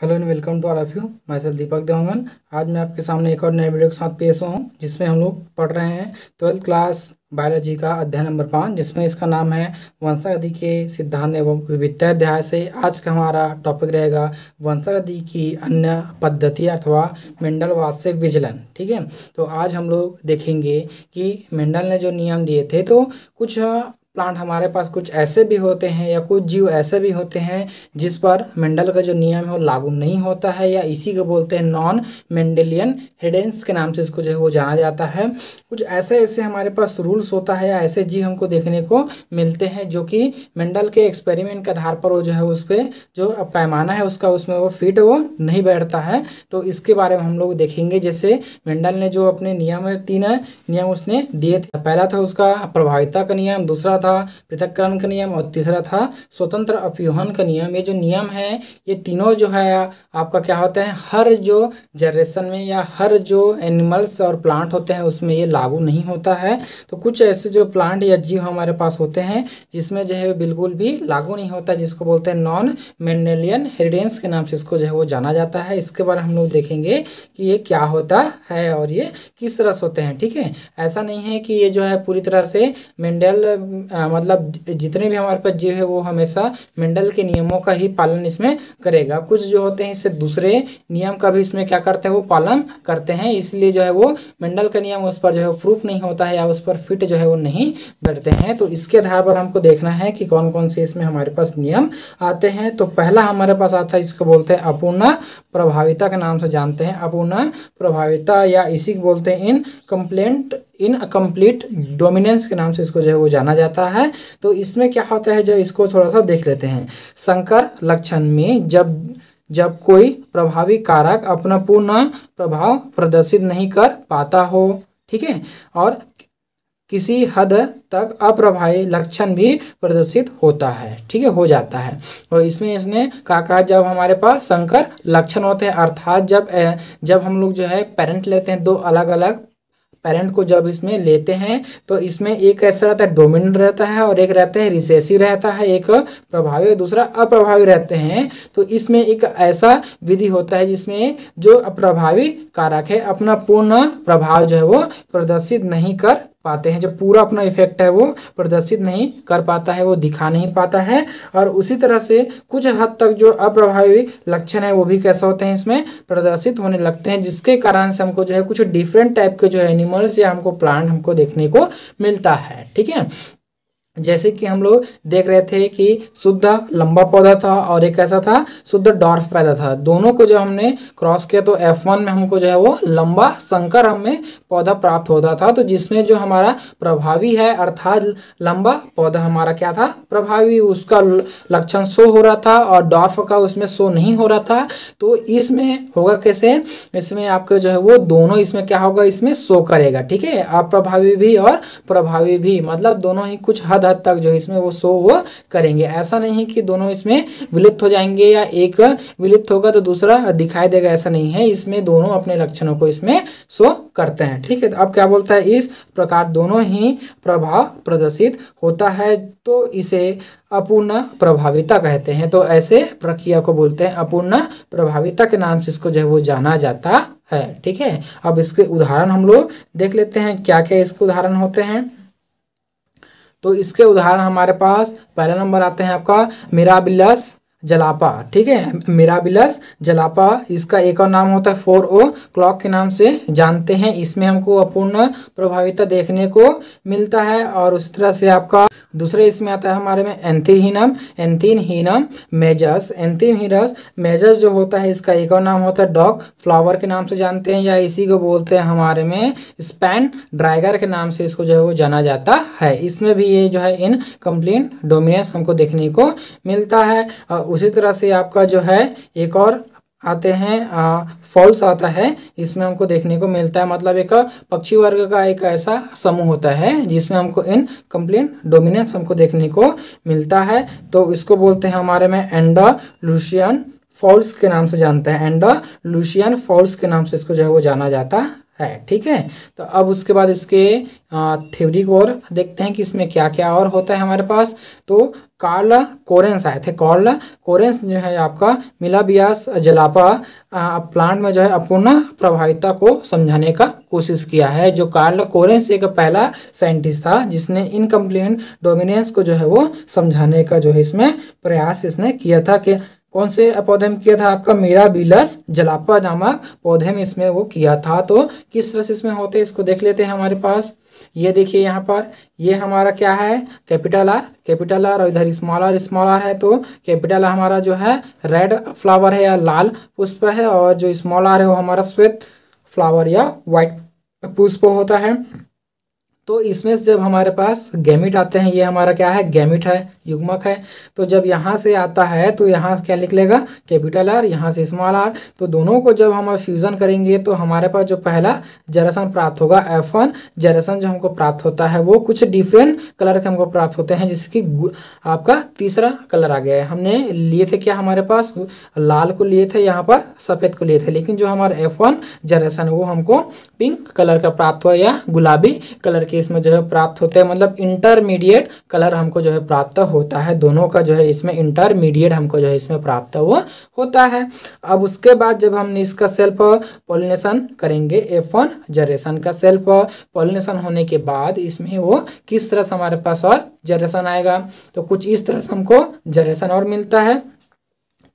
hello and welcome to all of you मैं sir Deepak Dewangan आज मैं आपके सामने एक और नए वीडियो के साथ पेश हूँ जिसमें हम लोग पढ़ रहे हैं ट्वेल्थ क्लास बायोलॉजी का अध्याय नंबर पाँच जिसमें इसका नाम है वंशागति के सिद्धांत एवं विविधता अध्याय से आज का हमारा टॉपिक रहेगा वंशागति की अन्य पद्धति अथवा मेंडलवाद से विचलन ठीक है तो आज हम लोग देखेंगे कि मेंडल ने जो नियम दिए थे तो कुछ प्लांट हमारे पास कुछ ऐसे भी होते हैं या कुछ जीव ऐसे भी होते हैं जिस पर मेंडल का जो नियम है वो लागू नहीं होता है या इसी को बोलते हैं नॉन मेंडेलियन हेडेंस के नाम से इसको जो है वो जाना जाता है कुछ ऐसे ऐसे हमारे पास रूल्स होता है या ऐसे जीव हमको देखने को मिलते हैं जो कि मेंडल के एक्सपेरिमेंट के आधार पर वो जो है उस पर जो पैमाना है उसका उसमें वो फिट वो नहीं बैठता है तो इसके बारे में हम लोग देखेंगे जैसे मेंडल ने जो अपने नियम तीन नियम उसने दिए थे पहला था उसका प्रभाविता का नियम दूसरा था था पृथककरण का नियम और तीसरा था स्वतंत्र अपव्यूहन का नियम ये जो नियम है ये तीनों जो है आपका क्या होता है हर जो जनरेशन में या हर जो एनिमल्स और प्लांट होते हैं उसमें ये लागू नहीं होता है तो कुछ ऐसे जो प्लांट या जीव हमारे पास होते हैं जिसमें जो है बिल्कुल भी लागू नहीं होता जिसको बोलते हैं नॉन मेंडेलियन हेरिडेंस के नाम से इसको जो है वो जाना जाता है इसके बारे में हम लोग देखेंगे कि ये क्या होता है और ये किस तरह से होते हैं ठीक है ऐसा नहीं है कि ये जो है पूरी तरह से मेंडल आ, मतलब जितने भी हमारे पास जीव है वो हमेशा मेंडल के नियमों का ही पालन इसमें करेगा कुछ जो होते हैं इससे दूसरे नियम का भी इसमें क्या करते हैं वो पालन करते हैं इसलिए जो है वो मेंडल का नियम उस पर जो है प्रूफ नहीं होता है या उस पर फिट जो है वो नहीं बैठते हैं तो इसके आधार पर हमको देखना है कि कौन कौन से इसमें हमारे पास नियम आते हैं तो पहला हमारे पास आता है इसको बोलते हैं अपूर्ण प्रभाविता के नाम से जानते हैं अपूर्ण प्रभाविता या इसी बोलते हैं इन कंप्लेंट इन अकम्प्लीट डोमिनेंस के नाम से इसको जो है वो जाना जाता है तो इसमें क्या होता है जो इसको थोड़ा सा देख लेते हैं संकर लक्षण में जब जब कोई प्रभावी कारक अपना पूर्ण प्रभाव प्रदर्शित नहीं कर पाता हो ठीक है और किसी हद तक अप्रभावी लक्षण भी प्रदर्शित होता है ठीक है हो जाता है और इसमें इसने कहा कहा जब हमारे पास संकर लक्षण होते हैं अर्थात जब जब हम लोग जो है पेरेंट लेते हैं दो अलग अलग पेरेंट को जब इसमें लेते हैं तो इसमें एक ऐसा रहता है डोमिनेंट रहता है और एक रहता है रिसेसिव रहता है एक प्रभावी और दूसरा अप्रभावी रहते हैं तो इसमें एक ऐसा विधि होता है जिसमें जो अप्रभावी कारक है अपना पूर्ण प्रभाव जो है वो प्रदर्शित नहीं कर पाते हैं जो पूरा अपना इफेक्ट है वो प्रदर्शित नहीं कर पाता है वो दिखा नहीं पाता है और उसी तरह से कुछ हद तक जो अप्रभावी लक्षण है वो भी कैसे होते हैं इसमें प्रदर्शित होने लगते हैं जिसके कारण से हमको जो है कुछ डिफरेंट टाइप के जो है एनिमल्स या हमको प्लांट हमको देखने को मिलता है ठीक है जैसे कि हम लोग देख रहे थे कि शुद्ध लंबा पौधा था और एक ऐसा था शुद्ध डॉर्फ पौधा था दोनों को जब हमने क्रॉस किया तो F1 में हमको जो है वो लंबा संकर हमें पौधा प्राप्त होता था तो जिसमें जो हमारा प्रभावी है अर्थात लंबा पौधा हमारा क्या था प्रभावी उसका लक्षण शो हो रहा था और डॉर्फ का उसमें शो नहीं हो रहा था तो इसमें होगा कैसे इसमें आपके जो है वो दोनों इसमें क्या होगा इसमें शो करेगा ठीक है अप्रभावी भी और प्रभावी भी मतलब दोनों ही कुछ हद हद तक जो है इसमें वो शो हुआ करेंगे ऐसा नहीं कि दोनों इसमें विलुप्त हो जाएंगे या एक विलुप्त होगा तो दूसरा दिखाई देगा ऐसा नहीं है इसमें दोनों अपने लक्षणों को इसमें शो करते हैं ठीक है अब क्या बोलता है इस प्रकार दोनों ही प्रभाव प्रदर्शित होता है तो इसे अपूर्ण प्रभाविता कहते हैं तो ऐसे प्रक्रिया को बोलते हैं अपूर्ण प्रभाविता के नाम से इसको जो है वो जाना जाता है ठीक है अब इसके उदाहरण हम लोग देख लेते हैं क्या क्या इसके उदाहरण होते हैं तो इसके उदाहरण हमारे पास पहला नंबर आते हैं आपका मिराबिलस जलापा ठीक है मिराबिलस जलापा इसका एक और नाम होता है फोर ओ क्लॉक के नाम से जानते हैं इसमें हमको अपूर्ण प्रभाविता देखने को मिलता है और उस तरह से आपका दूसरे इसमें आता है हमारे में एंथिन हीनम एंथिन हीनम मेजस एंथिन हीरस मेजस जो होता है इसका एक और नाम होता है डॉग फ्लावर के नाम से जानते हैं या इसी को बोलते हैं हमारे में स्पैन ड्राइगर के नाम से इसको जो है वो जाना जाता है इसमें भी ये जो है इन कंप्लीट डोमिनेंस हमको देखने को मिलता है और उसी तरह से आपका जो है एक और आते हैं फॉल्स आता है इसमें हमको देखने को मिलता है मतलब एक पक्षी वर्ग का एक ऐसा समूह होता है जिसमें हमको इन कंप्लीट डोमिनेंस हमको देखने को मिलता है तो इसको बोलते हैं हमारे में एंडा लुशियन फॉल्स के नाम से जानते हैं एंडा लुशियन फॉल्स के नाम से इसको जो है वो जाना जाता है ठीक है तो अब उसके बाद इसके थ्योरी को और देखते हैं कि इसमें क्या क्या और होता है हमारे पास तो कार्ल कोरेंस आए थे कार्ल कोरेंस जो है आपका मिलाबियास जलापा प्लांट में जो है अपूर्ण प्रभाविता को समझाने का कोशिश किया है जो कार्ल कोरेंस एक पहला साइंटिस्ट था जिसने इनकम्प्लीट डोमिनेंस को जो है वो समझाने का जो है इसमें प्रयास इसने किया था कि कौन से पौधे में किया था आपका मेरा बिलस जलापा नामक पौधे में इसमें वो किया था तो किस तरह से इसमें होते इसको देख लेते हैं हमारे पास ये देखिए यहाँ पर ये हमारा क्या है कैपिटल आर कैपिटल आर और इधर स्मॉल आर स्मॉल आर है तो कैपिटल आर हमारा जो है रेड फ्लावर है या लाल पुष्प है और जो स्मॉल आर है वो हमारा श्वेत फ्लावर या वाइट पुष्प होता है तो इसमें से जब हमारे पास गैमिट आते हैं ये हमारा क्या है गैमिट है युग्मक है तो जब यहाँ से आता है तो यहाँ से क्या निकलेगा कैपिटल आर यहाँ से स्मॉल आर तो दोनों को जब हम फ्यूज़न करेंगे तो हमारे पास जो पहला जरासन प्राप्त होगा एफ वन जरासन जो हमको प्राप्त होता है वो कुछ डिफरेंट कलर के हमको प्राप्त होते हैं जैसे कि आपका तीसरा कलर आ गया है हमने लिए थे क्या हमारे पास लाल को लिए थे यहाँ पर सफ़ेद को लिए थे लेकिन जो हमारा एफ वन जरासन वो हमको पिंक कलर का प्राप्त हुआ या गुलाबी कलर के केस में जो है प्राप्त होते हैं मतलब इंटरमीडिएट कलर हमको जो है प्राप्त होता है दोनों का जो है इसमें इंटरमीडिएट हमको जो है इसमें प्राप्त हुआ होता है अब उसके बाद जब हम इसका सेल्फ पॉलिनेशन करेंगे एफ वन जनरेशन का सेल्फ पॉलिनेशन होने के बाद इसमें वो किस तरह से हमारे पास और जनरेशन आएगा तो कुछ इस तरह से हमको जनरेशन और मिलता है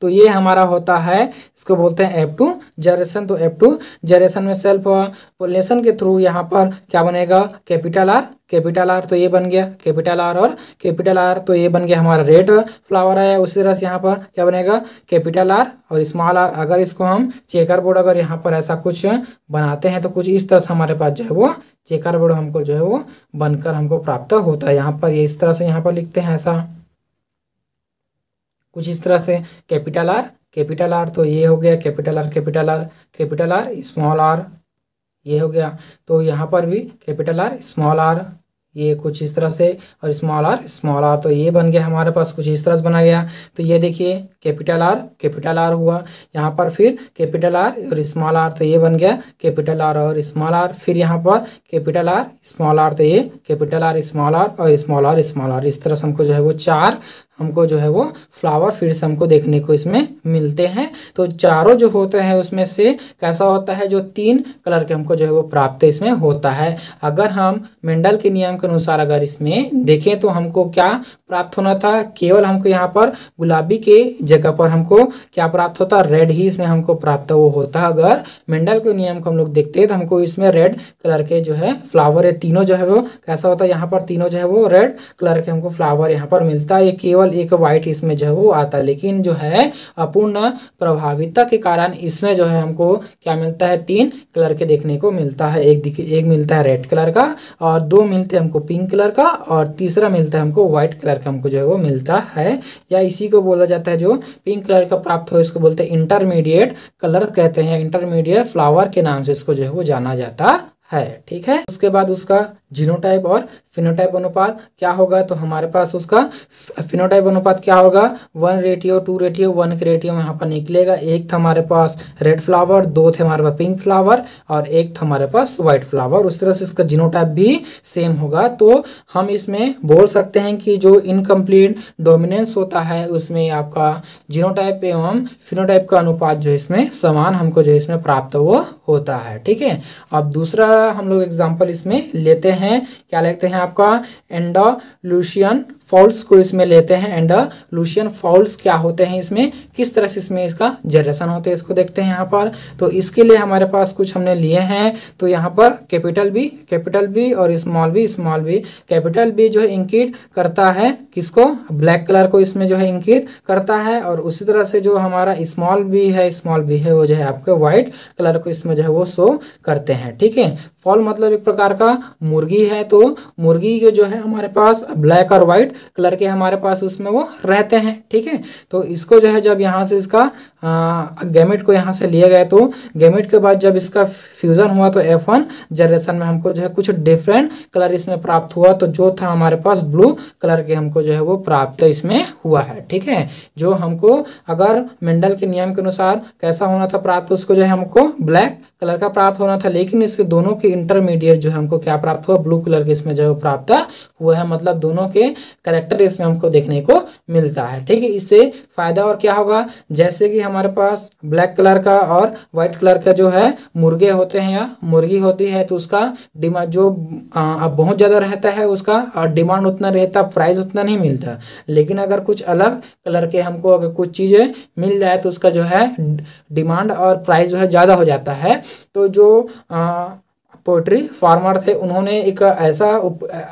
तो ये हमारा होता है इसको बोलते हैं एप टू जनरेशन तो एफ टू जनरेशन में सेल्फ पोलेशन के थ्रू यहाँ पर क्या बनेगा कैपिटल आर कैपिटल आर तो ये बन गया कैपिटल आर और कैपिटल आर तो ये बन गया हमारा रेड फ्लावर है उसी तरह से यहाँ पर क्या बनेगा कैपिटल आर और स्मॉल आर अगर इसको हम चेकर बोर्ड अगर यहाँ पर ऐसा कुछ बनाते हैं तो कुछ इस तरह से हमारे पास जो है वो चेकर बोर्ड हमको जो है वो बनकर हमको प्राप्त होता है यहाँ पर ये इस तरह से यहाँ पर लिखते हैं ऐसा कुछ इस तरह से कैपिटल आर कैपिटल आर तो ये हो गया capital R capital R capital R small R ये हो गया तो यहाँ पर भी कैपिटल आर स्मॉल आर ये कुछ इस तरह से और स्मॉल आर स्मॉल आर तो ये बन गया हमारे पास कुछ इस तरह से बना गया तो ये देखिए कैपिटल आर कैपिटल आर हुआ यहाँ पर फिर कैपिटल आर और स्मॉल आर तो ये बन गया कैपिटल आर और स्मॉल आर फिर यहाँ पर कैपिटल आर स्मॉल आर तो ये कैपिटल आर स्मॉल आर और स्मॉल आर स्मॉल आर इस तरह से हमको जो है वो चार हमको जो है वो फ्लावर फिर से हमको देखने को इसमें मिलते हैं तो चारों जो होते हैं उसमें से कैसा होता है जो तीन कलर के हमको जो है वो प्राप्त इसमें होता है अगर हम मेंडल के नियम के अनुसार अगर इसमें देखें तो हमको क्या प्राप्त होना था केवल हमको यहाँ पर गुलाबी के जगह पर हमको क्या प्राप्त होता रेड ही इसमें हमको प्राप्त वो होता अगर मेंडल के नियम को हम लोग देखते हैं तो हमको इसमें रेड कलर के जो है फ्लावर ये तीनों जो है वो कैसा होता है यहाँ पर तीनों जो है वो रेड कलर के हमको फ्लावर यहाँ पर मिलता है ये केवल केवल एक वाइट इसमें जो है वो आता है लेकिन जो है अपूर्ण प्रभाविता के कारण इसमें जो है हमको क्या मिलता है तीन कलर के देखने को मिलता है एक दिख एक मिलता है रेड कलर का और दो मिलते हैं हमको पिंक कलर का और तीसरा मिलता है हमको व्हाइट कलर का हमको जो है वो मिलता है या इसी को बोला जाता है जो पिंक कलर का प्राप्त हो इसको बोलते हैं इंटरमीडिएट कलर कहते हैं इंटरमीडिएट फ्लावर के नाम से इसको जो है वो जाना जाता है ठीक है उसके बाद उसका जीनोटाइप और फिनोटाइप अनुपात क्या होगा तो हमारे पास उसका फिनोटाइप अनुपात क्या होगा one ratio two ratio one के रेटियो में यहाँ पर निकलेगा एक था हमारे पास रेड फ्लावर दो थे हमारे पास पिंक फ्लावर और एक था हमारे पास व्हाइट फ्लावर उस तरह से इसका जीनोटाइप भी सेम होगा तो हम इसमें बोल सकते हैं कि जो इनकम्प्लीट डोमिनेंस होता है उसमें आपका जीनोटाइप एवं फिनोटाइप का अनुपात जो इसमें समान हमको जो इसमें प्राप्त वो होता है ठीक है अब दूसरा हम लोग एग्जाम्पल इसमें लेते हैं हैं क्या लेते हैं आपका एंडोलूशियन फॉल्स को इसमें लेते हैं एंडोलूशियन फॉल्स क्या होते हैं इसमें किस तरह से इसमें इसका जनरेशन होते हैं इसको देखते हैं यहाँ पर तो इसके लिए हमारे पास कुछ हमने लिए हैं तो यहाँ पर कैपिटल बी कैपिटल बी और small B small B capital B जो है इंकित करता है किसको ब्लैक कलर को इसमें जो है इंकित करता है और उसी तरह से जो हमारा स्मॉल बी है स्मॉल बी है वो जो है आपके व्हाइट कलर को इसमें जो है वो शो करते हैं ठीक है फॉल मतलब एक प्रकार का मुर्गी मुर्गी है तो मुर्गी के जो है हमारे पास ब्लैक और वाइट कलर के हमारे पास उसमें वो रहते हैं ठीक है तो इसको जो है जब यहाँ से इसका गैमेट को यहाँ से लिया गया तो गैमेट के बाद जब इसका फ्यूज़न हुआ तो एफ वन जनरेशन में हमको जो है कुछ डिफरेंट कलर इसमें प्राप्त हुआ तो जो था हमारे पास ब्लू कलर के हमको जो है वो प्राप्त इसमें हुआ है ठीक है जो हमको अगर मेंडल के नियम के अनुसार कैसा होना था प्राप्त उसको जो है हमको ब्लैक कलर का प्राप्त होना था लेकिन इसके दोनों के इंटरमीडिएट जो है हमको क्या प्राप्त हुआ ब्लू कलर के इसमें जो है प्राप्त हुआ है मतलब दोनों के करेक्टर इसमें हमको देखने को मिलता है ठीक है इससे फायदा और क्या होगा जैसे कि हमारे पास ब्लैक कलर का और व्हाइट कलर का जो है मुर्गे होते हैं या मुर्गी होती है तो उसका डिमांड जो अब बहुत ज़्यादा रहता है उसका और डिमांड उतना रहता प्राइस उतना नहीं मिलता लेकिन अगर कुछ अलग कलर के हमको अगर कुछ चीज़ें मिल जाए तो उसका जो है डिमांड और प्राइस जो है ज़्यादा हो जाता है तो जो आ, पोइट्री फार्मर थे उन्होंने एक ऐसा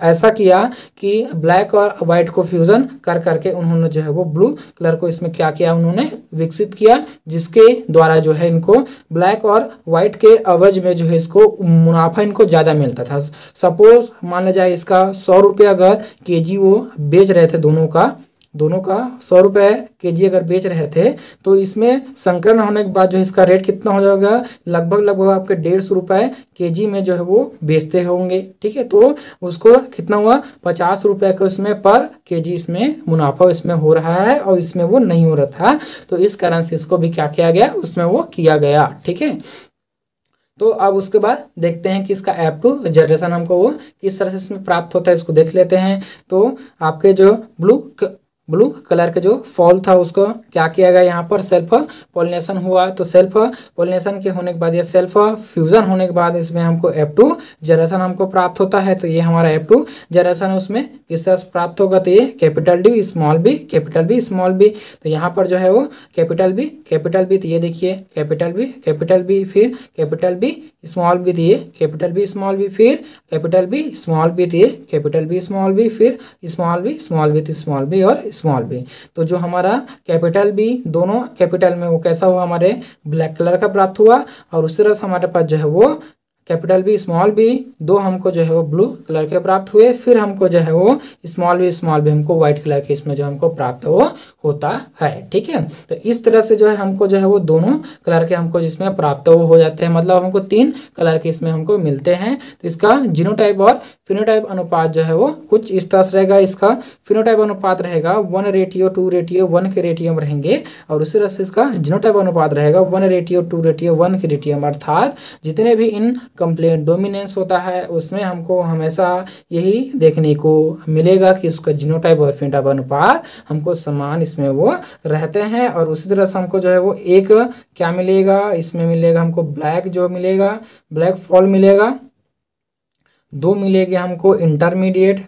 ऐसा किया कि ब्लैक और वाइट को फ्यूज़न कर करके उन्होंने जो है वो ब्लू कलर को इसमें क्या किया उन्होंने विकसित किया जिसके द्वारा जो है इनको ब्लैक और वाइट के अवज में जो है इसको मुनाफा इनको ज़्यादा मिलता था सपोज मान लिया जाए इसका सौ रुपया अगर के जी वो बेच रहे थे दोनों का दोनों का सौ रुपये के जी अगर बेच रहे थे तो इसमें संकरण होने के बाद जो इसका रेट कितना हो जाएगा लगभग लगभग आपके डेढ़ सौ रुपये के जी में जो है वो बेचते होंगे ठीक है तो उसको कितना हुआ पचास रुपये का उसमें पर के जी इसमें मुनाफा इसमें हो रहा है और इसमें वो नहीं हो रहा था तो इस कारण से इसको भी क्या किया गया उसमें वो किया गया ठीक है तो अब उसके बाद देखते हैं कि इसका एप टू जनरेशन हमको वो किस तरह से इसमें प्राप्त होता है इसको देख लेते हैं तो आपके जो ब्लू ब्लू कलर का जो फॉल था उसको क्या किया गया यहाँ पर सेल्फ पोलिनेशन हुआ तो सेल्फ पोलिनेशन के होने के बाद या सेल्फ फ्यूज़न होने के बाद इसमें हमको एप टू जनरेशन हमको प्राप्त होता है तो ये हमारा एप टू जनरेशन उसमें किस तरह से प्राप्त होगा तो ये capital D small B capital B small B तो यहाँ पर जो है वो कैपिटल बी कैपिटल बी तो ये देखिए कैपिटल बी कैपिटल बी फिर कैपिटल बी स्मॉल बी दिए कैपिटल बी स्मॉल बी फिर कैपिटल बी स्मॉल बी दिए कैपिटल बी स्मॉल बी फिर स्मॉल बी स्मॉल बी थी स्मॉल बी और स्मॉल बी तो जो हमारा कैपिटल बी दोनों कैपिटल में वो कैसा हुआ हमारे ब्लैक कलर का प्राप्त हुआ और उसी तरह से हमारे पास जो है वो कैपिटल बी स्मॉल बी दो हमको जो है वो ब्लू कलर के प्राप्त हुए फिर हमको जो है वो स्मॉल बी स्मॉल बी हमको व्हाइट कलर के इसमें जो हमको प्राप्त वो होता है ठीक है तो इस तरह से जो है हमको जो है वो दोनों कलर के हमको जिसमें प्राप्त वो हो जाते हैं मतलब हमको तीन कलर के इसमें हमको मिलते हैं तो इसका जीनो और फिनो अनुपात जो है वो कुछ इस तरह से रहेगा इसका फिनो अनुपात रहेगा one ratio two ratio one के रेटियम रहेंगे और उसी तरह से इसका जीनो अनुपात रहेगा one ratio two ratio one के रेटियम अर्थात जितने भी इन कंप्लेंट डोमिनेंस होता है उसमें हमको हमेशा यही देखने को मिलेगा कि उसका जीनोटाइप और फेंटाइप अनुपात हमको समान इसमें वो रहते हैं और उसी तरह से हमको जो है वो एक क्या मिलेगा इसमें मिलेगा हमको ब्लैक जो मिलेगा ब्लैक फॉल मिलेगा दो मिलेगी हमको इंटरमीडिएट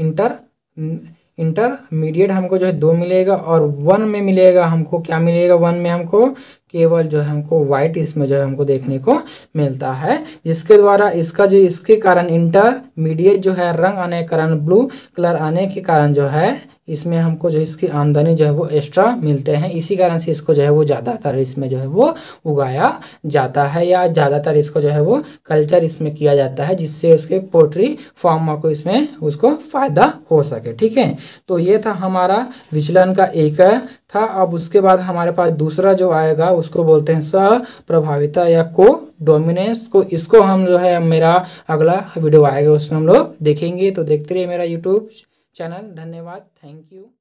इंटर इंटरमीडिएट हमको जो है दो मिलेगा और वन में मिलेगा हमको क्या मिलेगा वन में हमको केवल जो है हमको वाइट इसमें जो है हमको देखने को मिलता है जिसके द्वारा इसका जो इसके कारण इंटरमीडिएट जो है रंग आने के कारण ब्लू कलर आने के कारण जो है इसमें हमको जो इसकी आमदनी जो है वो एक्स्ट्रा मिलते हैं इसी कारण से इसको जो है वो ज़्यादातर इसमें जो है वो उगाया जाता है या ज़्यादातर इसको जो है वो कल्चर इसमें किया जाता है जिससे उसके पोल्ट्री फार्म को इसमें उसको फ़ायदा हो सके ठीक है तो ये था हमारा विचलन का एक था अब उसके बाद हमारे पास दूसरा जो आएगा उसको बोलते हैं सह प्रभाविता या को डोमिनेंस को इसको हम जो है मेरा अगला वीडियो आएगा उसमें हम लोग देखेंगे तो देखते रहिए मेरा यूट्यूब चैनल धन्यवाद थैंक यू